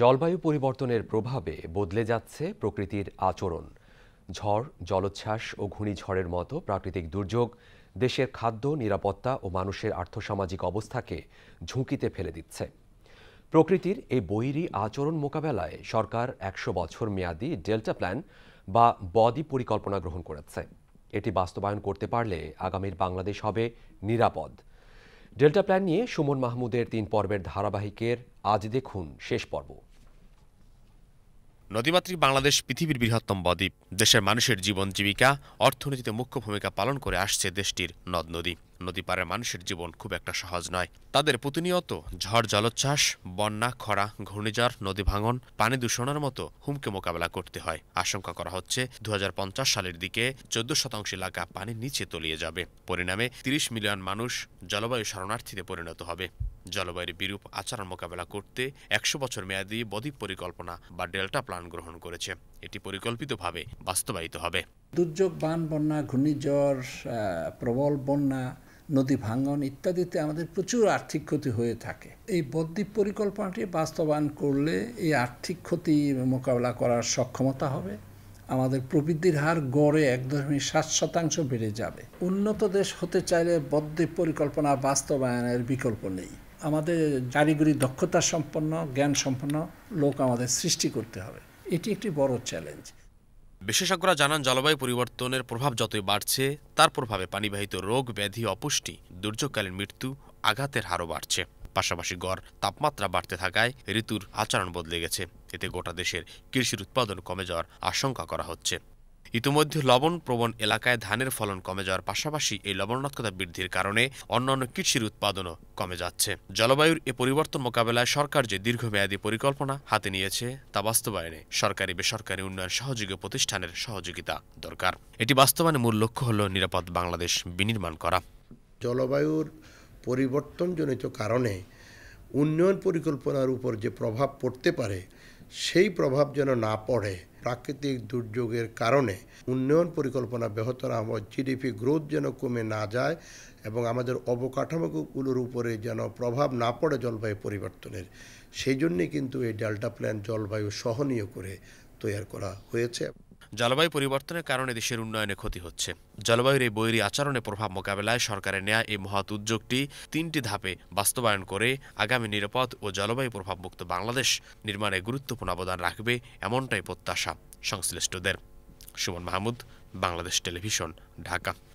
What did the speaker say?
জলবায়ু পরিবর্তনের প্রভাবে বদলে যাচ্ছে প্রকৃতির আচরণ ঝড় জলোচ্ছ্বাস ও ঘূর্ণিঝড়ের মতো প্রাকৃতিক দুর্যোগ দেশের খাদ্য নিরাপত্তা ও মানুষের আর্থসামাজিক অবস্থাকে ঝুঁকিতে ফেলে দিচ্ছে প্রকৃতির এই বৈরি আচরণ মোকাবেলায় সরকার একশো বছর মেয়াদী ডেল্টা প্ল্যান বা বদি পরিকল্পনা গ্রহণ করেছে এটি বাস্তবায়ন করতে পারলে আগামীর বাংলাদেশ হবে নিরাপদ ডেল্টা প্ল্যান নিয়ে সুমন মাহমুদের তিন পর্বের ধারাবাহিকের আজ দেখুন শেষ পর্ব নদীমাতৃক বাংলাদেশ পৃথিবীর বৃহত্তম বদ্বীপ দেশের মানুষের জীবন জীবিকা অর্থনীতিতে মুখ্য ভূমিকা পালন করে আসছে দেশটির নদ নদী নদীপাড়ের মানুষের জীবন খুব একটা সহজ নয় তাদের প্রতিনিয়ত ঝড় জলোচ্ছ্বাস বন্যা খরা ঘূর্ণিঝড় নদী ভাঙন পানি দূষণের মতো হুমকি মোকাবেলা করতে হয় আশঙ্কা করা হচ্ছে দু সালের দিকে চোদ্দ শতাংশ এলাকা পানির নিচে তলিয়ে যাবে পরিণামে ৩০ মিলিয়ন মানুষ জলবায়ু শরণার্থীতে পরিণত হবে জলবায়ুর বিরূপ আচরণ মোকাবেলা করতে একশো বছর মেয়াদী বদ্বীপ পরিকল্পনা বা ডেল্টা প্ল্যান গ্রহণ করেছে এটি পরিকল্পিতভাবে বাস্তবায়িত হবে দুর্যোগ বান বন্যা ঘূর্ণিঝড় প্রবল বন্যা নদী ভাঙন ইত্যাদিতে আমাদের প্রচুর আর্থিক ক্ষতি হয়ে থাকে এই বদ্বীপ পরিকল্পনাটি বাস্তবায়ন করলে এই আর্থিক ক্ষতি মোকাবেলা করার সক্ষমতা হবে আমাদের প্রবৃদ্ধির হার গড়ে এক দশমিক সাত শতাংশ বেড়ে যাবে উন্নত দেশ হতে চাইলে বদ্বীপ পরিকল্পনা বাস্তবায়নের বিকল্প নেই আমাদের কারিগরি দক্ষতা সম্পন্ন জ্ঞান সম্পন্ন লোক আমাদের সৃষ্টি করতে হবে এটি একটি বড় চ্যালেঞ্জ বিশেষজ্ঞরা জানান জলবায়ু পরিবর্তনের প্রভাব যতই বাড়ছে তার প্রভাবে পানিবাহিত রোগ ব্যাধি অপুষ্টি দুর্যোগকালীন মৃত্যু আঘাতের হারও বাড়ছে পাশাপাশি গড় তাপমাত্রা বাড়তে থাকায় ঋতুর আচরণ বদলে গেছে এতে গোটা দেশের কৃষির উৎপাদন কমে যাওয়ার আশঙ্কা করা হচ্ছে ইতিমধ্যে লবণ প্রবণ এলাকায় ধানের ফলন কমে যাওয়ার পাশাপাশি এই লবণাক্ষতা বৃদ্ধির কারণে অন্যান্য কৃষির উৎপাদনও কমে যাচ্ছে জলবায়ুর এ পরিবর্তন মোকাবেলায় সরকার যে দীর্ঘমেয়াদী পরিকল্পনা হাতে নিয়েছে তা বাস্তবায়নে সরকারি বেসরকারি উন্নয়ন সহযোগী প্রতিষ্ঠানের সহযোগিতা দরকার এটি বাস্তবায়নের মূল লক্ষ্য হল নিরাপদ বাংলাদেশ বিনির্মাণ করা জলবায়ুর পরিবর্তনজনিত কারণে উন্নয়ন পরিকল্পনার উপর যে প্রভাব পড়তে পারে সেই প্রভাব যেন না পড়ে প্রাকৃতিক দুর্যোগের কারণে উন্নয়ন পরিকল্পনা ব্যাহত না হয় জিডিপি গ্রোথ যেন কমে না যায় এবং আমাদের অবকাঠামোগুলোর উপরে যেন প্রভাব না পড়ে জলবায়ু পরিবর্তনের সেই জন্যে কিন্তু এই ডেল্টা প্ল্যান জলবায়ু সহনীয় করে তৈরি করা হয়েছে জলবায়ু পরিবর্তনের কারণে দেশের উন্নয়নে ক্ষতি হচ্ছে জলবায়ুর এই বৈরী আচরণের প্রভাব মোকাবেলায় সরকারের নেয়া এই মহৎ উদ্যোগটি তিনটি ধাপে বাস্তবায়ন করে আগামী নিরাপদ ও জলবায়ু প্রভাবমুক্ত বাংলাদেশ নির্মাণে গুরুত্বপূর্ণ অবদান রাখবে এমনটাই প্রত্যাশা সংশ্লিষ্টদের সুমন মাহমুদ বাংলাদেশ টেলিভিশন ঢাকা